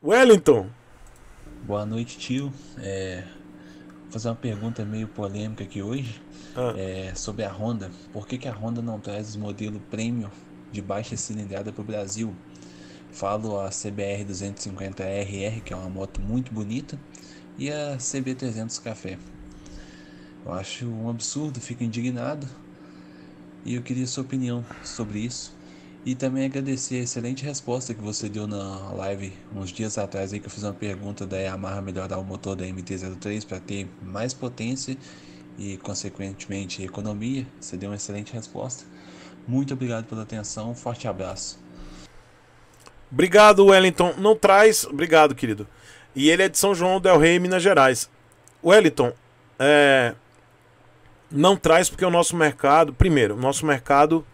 Wellington. Boa noite, tio. É, vou fazer uma pergunta meio polêmica aqui hoje ah. é, sobre a Honda. Por que, que a Honda não traz o modelo premium de baixa cilindrada para o Brasil? Falo a CBR 250RR, que é uma moto muito bonita, e a CB300 Café. Eu acho um absurdo, fico indignado e eu queria sua opinião sobre isso. E também agradecer a excelente resposta que você deu na live uns dias atrás aí que eu fiz uma pergunta da Yamaha melhorar o motor da MT-03 para ter mais potência e consequentemente economia. Você deu uma excelente resposta. Muito obrigado pela atenção, forte abraço. Obrigado, Wellington. Não traz, obrigado, querido. E ele é de São João del Rei, Minas Gerais. Wellington, é... não traz porque o nosso mercado, primeiro, o nosso mercado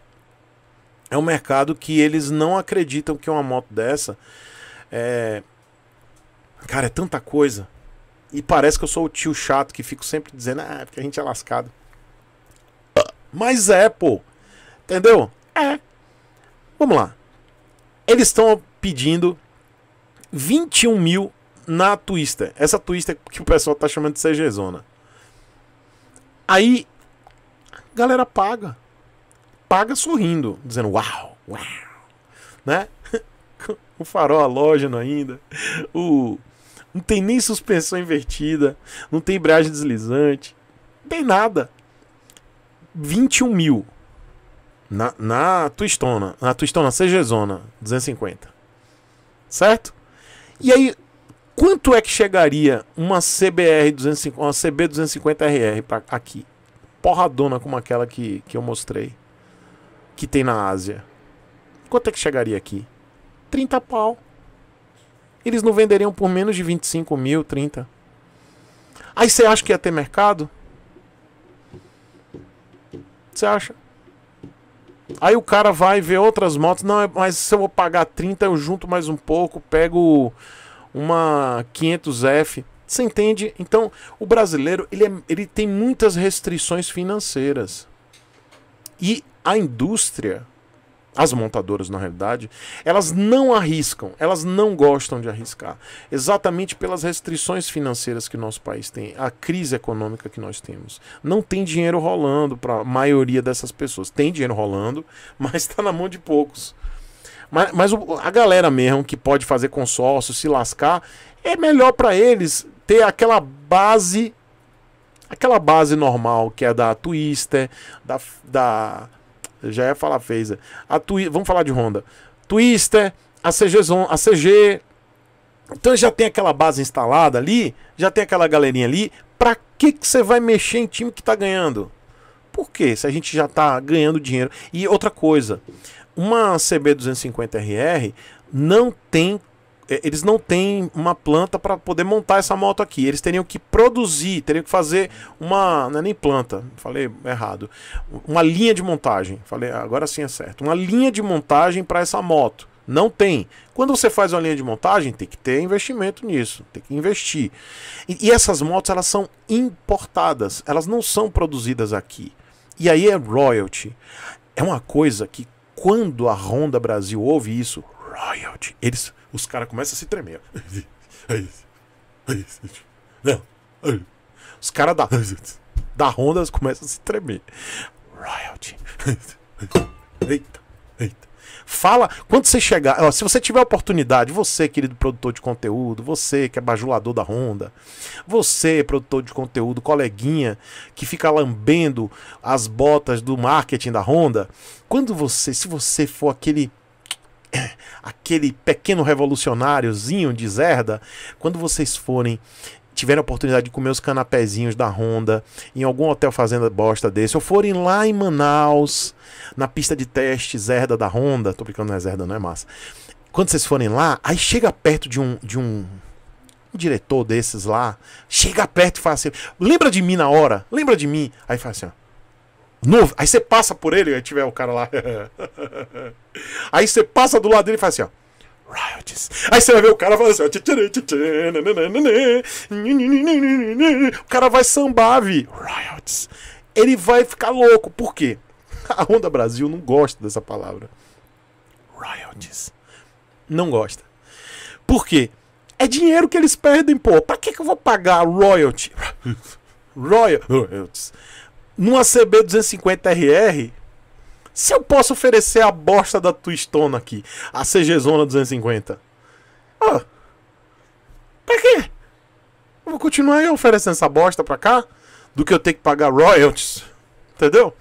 é um mercado que eles não acreditam que uma moto dessa é. Cara, é tanta coisa. E parece que eu sou o tio chato que fico sempre dizendo, ah, porque a gente é lascado. Mas é, pô. Entendeu? É. Vamos lá. Eles estão pedindo 21 mil na Twister. Essa Twister que o pessoal tá chamando de CG Zona. Aí, a galera paga paga sorrindo, dizendo uau, uau, né? o farol halógeno ainda, o não tem nem suspensão invertida, não tem embreagem deslizante, não tem nada. 21 mil na, na Twistona, na Twistona CG Zona 250, certo? E aí, quanto é que chegaria uma CBR 250, uma CB 250 RR para aqui? Porradona como aquela que, que eu mostrei que tem na Ásia. Quanto é que chegaria aqui? 30 pau. Eles não venderiam por menos de 25 mil, 30. Aí você acha que ia ter mercado? Você acha? Aí o cara vai ver outras motos. Não, é, mas se eu vou pagar 30, eu junto mais um pouco, pego uma 500F. Você entende? Então, o brasileiro, ele, é, ele tem muitas restrições financeiras. E a indústria, as montadoras na realidade, elas não arriscam, elas não gostam de arriscar, exatamente pelas restrições financeiras que nosso país tem, a crise econômica que nós temos. Não tem dinheiro rolando para a maioria dessas pessoas. Tem dinheiro rolando, mas está na mão de poucos. Mas, mas, a galera mesmo que pode fazer consórcio, se lascar, é melhor para eles ter aquela base Aquela base normal que é da Twister, da. da já ia falar Phaser. A Twi Vamos falar de Honda. Twister, a CG, a CG. Então já tem aquela base instalada ali, já tem aquela galerinha ali. Pra que, que você vai mexer em time que tá ganhando? Por quê? Se a gente já tá ganhando dinheiro. E outra coisa, uma CB250RR não tem é, eles não têm uma planta para poder montar essa moto aqui. Eles teriam que produzir, teriam que fazer uma. Não é nem planta, falei errado. Uma linha de montagem. Falei, agora sim é certo. Uma linha de montagem para essa moto. Não tem. Quando você faz uma linha de montagem, tem que ter investimento nisso, tem que investir. E, e essas motos elas são importadas, elas não são produzidas aqui. E aí é royalty. É uma coisa que quando a Honda Brasil ouve isso, royalty, eles os caras começam a se tremer. É é é Não. Os caras da, da Honda começam a se tremer. Royalty. Eita, eita. Fala, quando você chegar, ó, se você tiver oportunidade, você, querido produtor de conteúdo, você que é bajulador da Honda, você, produtor de conteúdo, coleguinha que fica lambendo as botas do marketing da Honda, quando você, se você for aquele aquele pequeno revolucionáriozinho de Zerda, quando vocês forem tiverem a oportunidade de comer os canapézinhos da Honda em algum hotel fazenda bosta desse, ou forem lá em Manaus, na pista de teste Zerda da Honda, tô brincando, não é Zerda, não é massa. Quando vocês forem lá, aí chega perto de um de um, um diretor desses lá, chega perto e fala assim: "Lembra de mim na hora? Lembra de mim?" Aí fala assim: ó, Aí você passa por ele, aí tiver o cara lá. aí você passa do lado dele e faz assim, ó. Riots. Aí você vai ver o cara falando assim, ó. O cara vai sambar, vi. Riots. Ele vai ficar louco. Por quê? A Onda Brasil não gosta dessa palavra. Riots. Não gosta. Por quê? É dinheiro que eles perdem, pô. Pra que, que eu vou pagar royalty? Royal, royalties numa CB250RR, se eu posso oferecer a bosta da Twistona aqui, a CG Zona 250, ó, ah, pra quê? Eu vou continuar aí oferecendo essa bosta pra cá do que eu ter que pagar royalties, entendeu?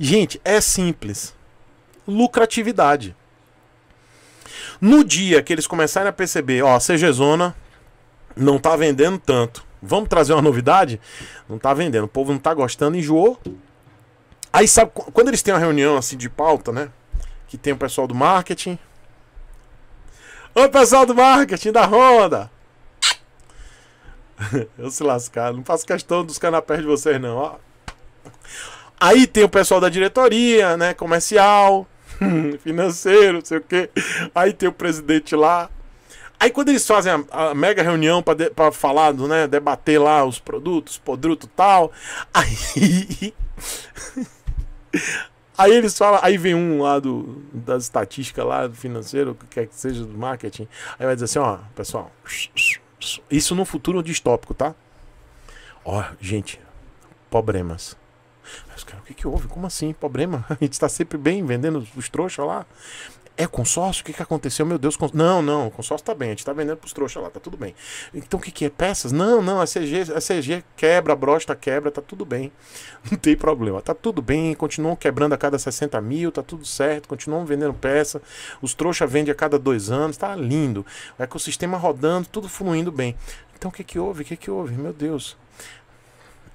Gente, é simples. Lucratividade. No dia que eles começarem a perceber, ó, a CG Zona não tá vendendo tanto. Vamos trazer uma novidade? Não tá vendendo, o povo não tá gostando, enjoou. Aí sabe, quando eles têm uma reunião assim de pauta, né? Que tem o pessoal do marketing. Oi, pessoal do marketing da Honda! Eu se lascar, não faço questão dos canapés de vocês, não. Ó. Aí tem o pessoal da diretoria, né? Comercial, financeiro, não sei o quê. Aí tem o presidente lá. Aí quando eles fazem a, a mega reunião para falar, do, né, debater lá os produtos, produto tal, aí Aí eles falam, aí vem um lá do, da estatística lá do financeiro, que quer que seja do marketing, aí vai dizer assim, ó, pessoal, isso no futuro distópico, tá? Ó, gente, problemas. Mas, cara, o que, que houve? Como assim? Problema? A gente tá sempre bem vendendo os trouxas lá. É consórcio? O que, que aconteceu? Meu Deus, cons... não, não, o consórcio tá bem, a gente tá vendendo pros trouxas lá, tá tudo bem. Então o que, que é? Peças? Não, não, a CG, a CG quebra, a brosta quebra, tá tudo bem. Não tem problema, tá tudo bem, continuam quebrando a cada 60 mil, tá tudo certo, continuam vendendo peça, os trouxas vendem a cada dois anos, tá lindo. O ecossistema rodando, tudo fluindo bem. Então o que, que houve? O que, que houve? Meu Deus.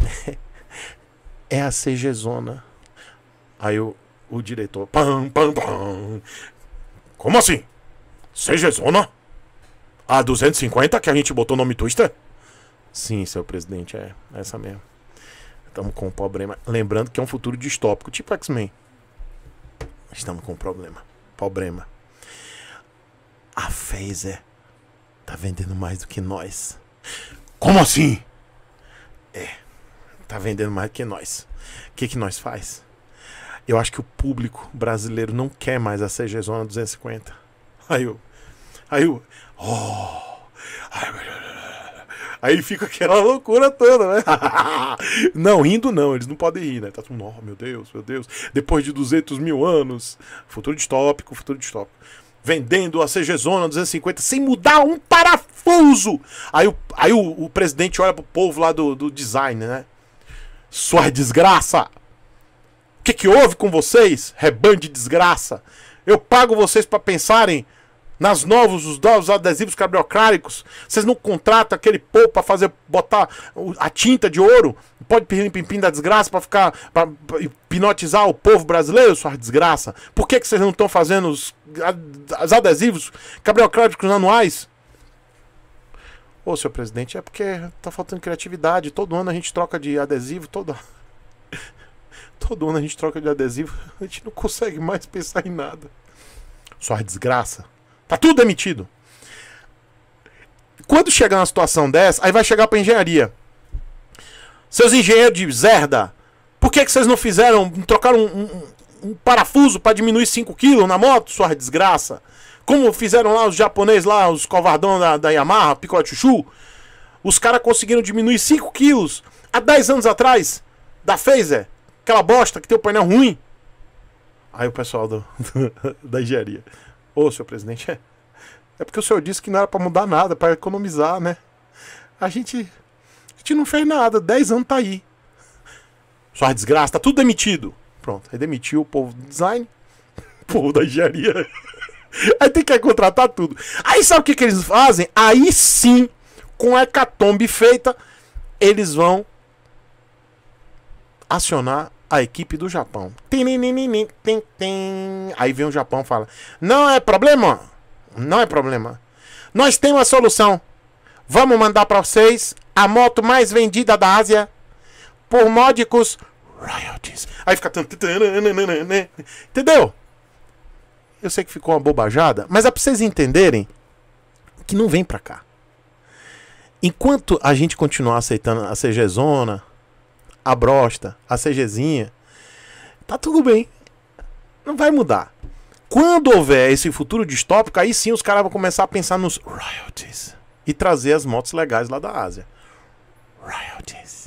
é a CG Zona. Aí o diretor, pam, pam, pam, como assim? Segezona? A 250 que a gente botou o nome Twister? Sim, seu presidente, é essa mesmo. Estamos com um problema. Lembrando que é um futuro distópico, tipo X-Men. Estamos com um problema. Problema. A Phaser tá vendendo mais do que nós. Como assim? É, tá vendendo mais do que nós. O que, que nós faz? eu acho que o público brasileiro não quer mais a CG Zona 250. Aí eu. Aí eu. Oh, aí fica aquela loucura toda, né? não, rindo não, eles não podem rir, né? Tá tudo, oh, meu Deus, meu Deus. Depois de 200 mil anos, futuro distópico, futuro distópico. Vendendo a CG Zona 250 sem mudar um parafuso. Aí, o, aí o, o presidente olha pro povo lá do, do design, né? Sua desgraça! O que, que houve com vocês, rebanho de desgraça? Eu pago vocês para pensarem nas novos, os novos adesivos cabriocráticos. Vocês não contratam aquele povo para fazer botar a tinta de ouro? Pode pedir pimpim da desgraça para ficar para hipnotizar o povo brasileiro, sua desgraça. Por que, que vocês não estão fazendo os, as adesivos cabriocráticos anuais? Ô, senhor presidente, é porque tá faltando criatividade. Todo ano a gente troca de adesivo, toda. Todo ano a gente troca de adesivo, a gente não consegue mais pensar em nada. Só a é desgraça. Tá tudo demitido. Quando chegar uma situação dessa, aí vai chegar pra engenharia. Seus engenheiros de zerda, por que, que vocês não fizeram, trocaram um, um, um parafuso para diminuir 5 kg na moto, sua é desgraça? Como fizeram lá os japoneses, lá os covardão da, da Yamaha, Chuchu? Os caras conseguiram diminuir 5 quilos há 10 anos atrás da Phaser. Aquela bosta que tem o painel ruim. Aí o pessoal do, do, da engenharia. Ô, senhor presidente, é, é porque o senhor disse que não era para mudar nada, para economizar, né? A gente, a gente não fez nada, 10 anos tá aí. Só a desgraça, tá tudo demitido. Pronto, aí demitiu o povo do design, o povo da engenharia. Aí tem que contratar tudo. Aí sabe o que, que eles fazem? Aí sim, com a hecatombe feita, eles vão acionar a equipe do Japão. Tem, tem, Aí vem o Japão e fala: Não é problema, não é problema. Nós temos a solução. Vamos mandar para vocês a moto mais vendida da Ásia por módicos royalties. Aí fica. Entendeu? Eu sei que ficou uma bobajada, mas é pra vocês entenderem que não vem pra cá. Enquanto a gente continuar aceitando a Zona a brosta, a CGzinha, tá tudo bem. Não vai mudar. Quando houver esse futuro distópico, aí sim os caras vão começar a pensar nos royalties e trazer as motos legais lá da Ásia. Royalties.